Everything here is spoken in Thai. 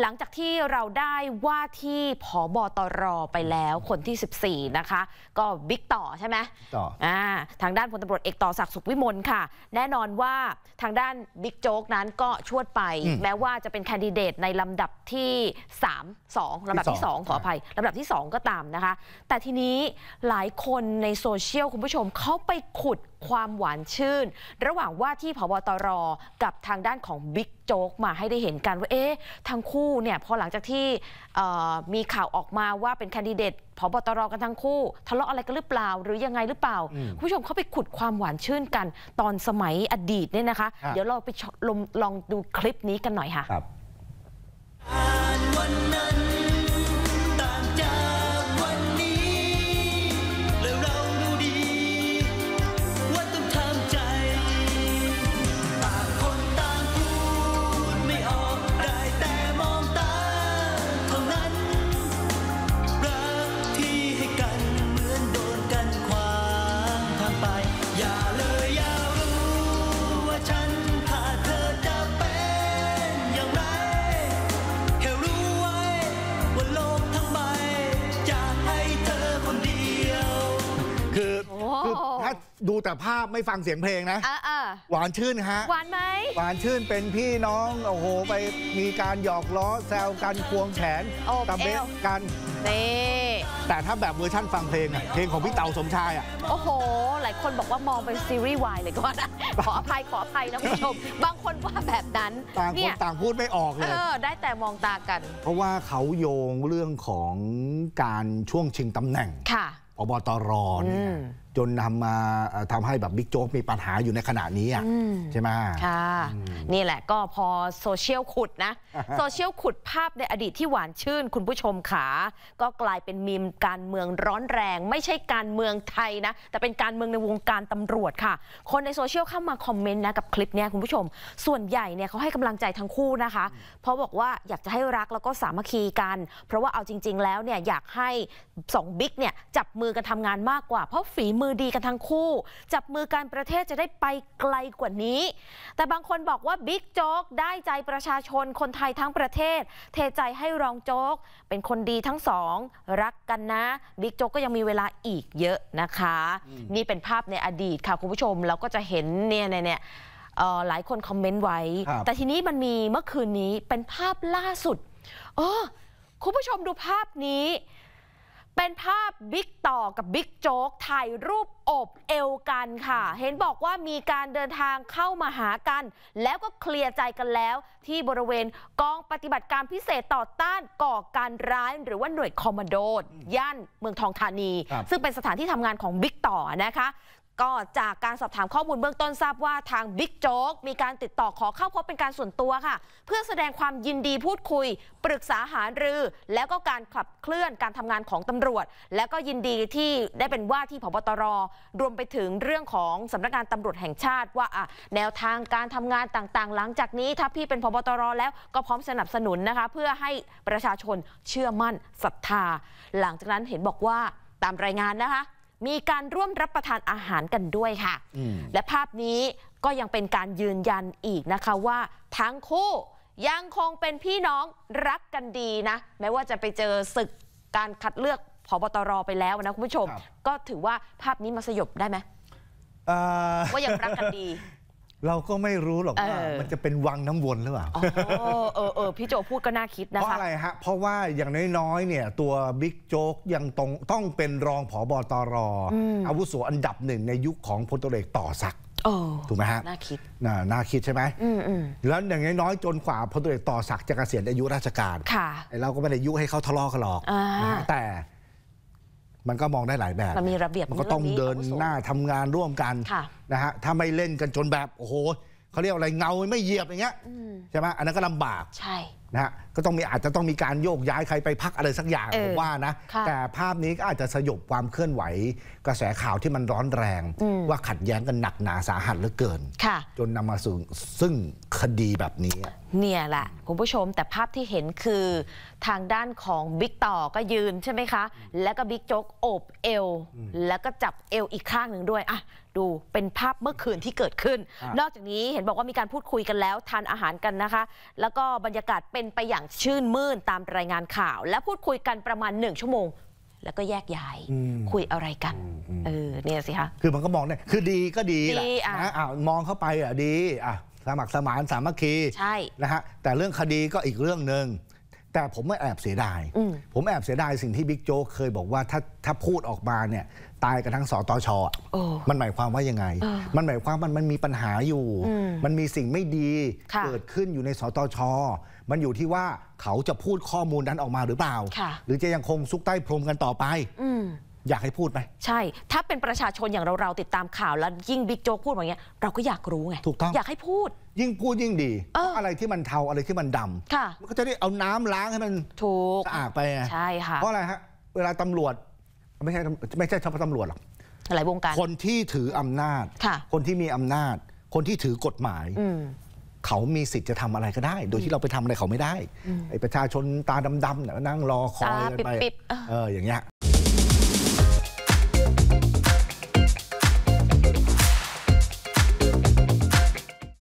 หลังจากที่เราได้ว่าที่ผอบอตรไปแล้วคนที่ 14 นะคะ ก็บิ๊กต่อใช่ไหมต่ออ่าทางด้านพลตำรวจเอกต่อศักดิ์สุขวิมลค่ะ แน่นอนว่าทางด้านบิ๊กโจ๊กนั้นก็ชวดไป แม้ว่าจะเป็นแคนดิเดตในลำดับที่ 3 2ลำดับที่ 2 ขออภัยลำดับที่ 2 ก็ตามนะคะ แต่ทีนี้หลายคนในโซเชียลคุณผู้ชมเขาไปขุดความหวานชื่น ระหว่างว่าที่พบตรกับทางด้านของบิ๊กโจ๊กมาให้ได้เห็นกันว่าเอ๊ะทั้งคู่เนี่ยพอหลังจากที่มีข่าวออกมาว่าเป็นแคนดิเดตพบตรกันทั้งคู่ทะเลาะอะไรกันหรือเปล่า หรือยังไงหรือเปล่า ผู้ชมเขาไปขุดความหวานชื่นกันตอนสมัยอดีตเนี่ยนะคะเดี๋ยวเราไปลองดูคลิปนี้กันหน่อยค่ะคือถ้าดูแต่ภาพไม่ฟังเสียงเพลงนะหวานชื่นฮะหวานไหมหวานชื่นเป็นพี่น้อง โอ้โห ไปมีการหยอกล้อแซวกันควงแขนตะเบสกันน่แต่ถ้าแบบเวอร์ชั่นฟังเพลงอ่ะเพลงของพี่เต๋าสมชายอ่ะโอ้โห หลายคนบอกว่ามองเป็นซีรีส์วายเลยก็่ได้ขออภัยขออภัยนะคุณผู้ชม บางคนว่าแบบนั้นต่างคนต่างพูดไม่ออกเลยได้แต่มองตากัน เพราะว่าเขาโยงเรื่องของการช่วงชิงตำแหน่งค่ะอบตรเนี่ยจนนำมาทำให้แบบบิ๊กโจ๊กมีปัญหาอยู่ในขณะนี้อ่ะใช่ไหม ค่ะ นี่แหละก็พอโซเชียลขุดนะ โซเชียลขุดภาพในอดีตที่หวานชื่นคุณผู้ชมขาก็กลายเป็นมีมการเมืองร้อนแรง ไม่ใช่การเมืองไทยนะ แต่เป็นการเมืองในวงการตำรวจค่ะ คนในโซเชียลเข้ามาคอมเมนต์นะกับคลิปนี้คุณผู้ชม ส่วนใหญ่เนี่ยเขาให้กำลังใจทั้งคู่นะคะ เพราะบอกว่าอยากจะให้รักแล้วก็สามัคคีกัน เพราะว่าเอาจริง ๆ แล้วเนี่ยอยากให้สองบิ๊กเนี่ยจับมือกันทำงานมากกว่าเพราะฝีมือมือดีกันทั้งคู่จับมือการประเทศจะได้ไปไกลกว่านี้ แต่บางคนบอกว่าบิ๊กโจ๊กได้ใจประชาชนคนไทยทั้งประเทศ เทใจให้รองโจ๊ก เป็นคนดีทั้งสอง รักกันนะบิ๊กโจ๊กก็ยังมีเวลาอีกเยอะนะคะ นี่เป็นภาพในอดีตค่ะ คุณผู้ชมเราก็จะเห็นเนี่ยเนี่ยหลายคนคอมเมนต์ไว้ แต่ทีนี้มันมีเมื่อคืนนี้เป็นภาพล่าสุดเออคุณผู้ชมดูภาพนี้เป็นภาพบิ๊กต่อกับบิ๊กโจ๊กถ่ายรูปอบเอวกันค่ะ เห็นบอกว่ามีการเดินทางเข้ามาหากัน แล้วก็เคลียร์ใจกันแล้วที่บริเวณกองปฏิบัติการพิเศษต่อต้านก่อการร้าย หรือว่าหน่วยคอมมานโดย่านเมืองทองธานี ซึ่งเป็นสถานที่ทำงานของบิ๊กต่อนะคะก็จากการสอบถามข้อมูลเบื้องต้นทราบว่าทางบิ๊กโจ๊กมีการติดต่อขอเข้าพบเป็นการส่วนตัวค่ะ เพื่อแสดงความยินดีพูดคุย ปรึกษาหารือ แล้วก็การขับเคลื่อนการทำงานของตำรวจ และก็ยินดีที่ได้เป็นว่าที่พบตร รวมไปถึงเรื่องของสำนักงานตำรวจแห่งชาติว่าแนวทางการทำงานต่างๆหลังจากนี้ ถ้าพี่เป็นพบตรแล้วก็พร้อมสนับสนุนนะคะ เพื่อให้ประชาชนเชื่อมั่นศรัทธาหลังจากนั้นเห็นบอกว่าตามรายงานนะคะมีการร่วมรับประทานอาหารกันด้วยค่ะ และภาพนี้ก็ยังเป็นการยืนยันอีกนะคะว่าทั้งคู่ยังคงเป็นพี่น้องรักกันดีนะแม้ว่าจะไปเจอศึกการคัดเลือกพบตรไปแล้วนะคุณผู้ชม ก็ถือว่าภาพนี้มาสยบได้ไหมว่ายังรักกันดีเราก็ไม่รู้หรอกว่า มันจะเป็นวังน้ำวนหรือเปล่าเออเออพี่โจพูดก็น่าคิดนะคะเพราะอะไรฮะ เพราะว่าอย่างน้อยๆ เนี่ยตัวบิ๊กโจ๊กยังตรงต้องเป็นรองผอบอตรออาวุโสอันดับหนึ่งในยุคของพลตเอกต่อสักถูกไหมฮะ น่าคิด น่าคิดใช่ไหมแล้วอย่างน้อยๆ จนกว่าพลตเอกต่อสักจะเกษียณอายุราชการเราก็ไม่ได้ยุให้เขาทะเลาะกันหรอกแต่มันก็มองได้หลายแบบ มันมีระเบียบ มันก็ต้องเดินหน้าทำงานร่วมกันนะฮะ ถ้าไม่เล่นกันจนแบบโอ้โหเขาเรียกอะไรเงาไม่เหยียบอย่างเงี้ยใช่ไหม อันนั้นก็ลำบากใช่นะฮะก็ต้องมีอาจจะต้องมีการโยกย้ายใครไปพักอะไรสักอย่าง ผมว่านะ แต่ภาพนี้ ก็อาจจะสยบความเคลื่อนไหวกระแสข่าวที่มันร้อนแรง ว่าขัดแย้งกันหนักหนาสาหัสเหลือเกินจนนำมาสู่ซึ่งคดีแบบนี้เนี่ยแหละคุณผู้ชมแต่ภาพที่เห็นคือทางด้านของบิ๊กต่อก็ยืนใช่ไหมคะ แล้วก็บิ๊กโจ๊กโอบเอวแล้วก็จับเอวอีกข้างหนึ่งด้วย อ่ะดูเป็นภาพเมื่อคืนที่เกิดขึ้น นอกจากนี้เห็นบอกว่ามีการพูดคุยกันแล้วทานอาหารกันนะคะ แล้วก็บรรยากาศเป็นไปอย่างชื่นมื่นตามรายงานข่าว และพูดคุยกันประมาณหนึ่งชั่วโมง แล้วก็แยกย้ายคุยอะไรกันเออเนี่ยสิคะคือมันก็มองเนี่ยคือดีก็ดีแหละนะอ้าวมองเข้าไปอ่ะดีอ่ะสมัครสมานสามัคคีใช่นะฮะแต่เรื่องคดีก็อีกเรื่องหนึ่งแต่ผมไม่แอบเสียดายผมแอบเสียดายสิ่งที่บิ๊กโจ๊กเคยบอกว่าถ้าถ้าพูดออกมาเนี่ยตายกันทั้งสตชมันหมายความว่ายังไง มันหมายความมันมันมีปัญหาอยู่ มันมีสิ่งไม่ดี เกิดขึ้นอยู่ในสตช มันอยู่ที่ว่าเขาจะพูดข้อมูลนั้นออกมาหรือเปล่า หรือจะยังคงซุกใต้พรมกันต่อไปอยากให้พูดไหมใช่ถ้าเป็นประชาชนอย่างเราเราติดตามข่าวแล้วยิ่งบิ๊กโจ๊กพูดแบบนี้เราก็อยากรู้ไงถูกต้องอยากให้พูด ยิ่งพูดยิ่งดีเอะไรที่มันเทาอะไรที่มันดำมันก็จะได้เอาน้ำล้างให้มันถูกสะอาดไปไงใช่ค่ะเพราะอะไรฮะเวลาตำรวจไม่ใช่ไม่ใช่เฉพาะตำรวจหรอกหลายวงการคนที่ถืออำนาจคนที่มีอำนาจ คนที่ถือกฎหมายเขามีสิทธิ์จะทำอะไรก็ได้ โดยที่เราไปทำอะไรเขาไม่ได้ไอ้ประชาชนตาดำๆนนั่งรอคอยไปเอออย่างเงี้ย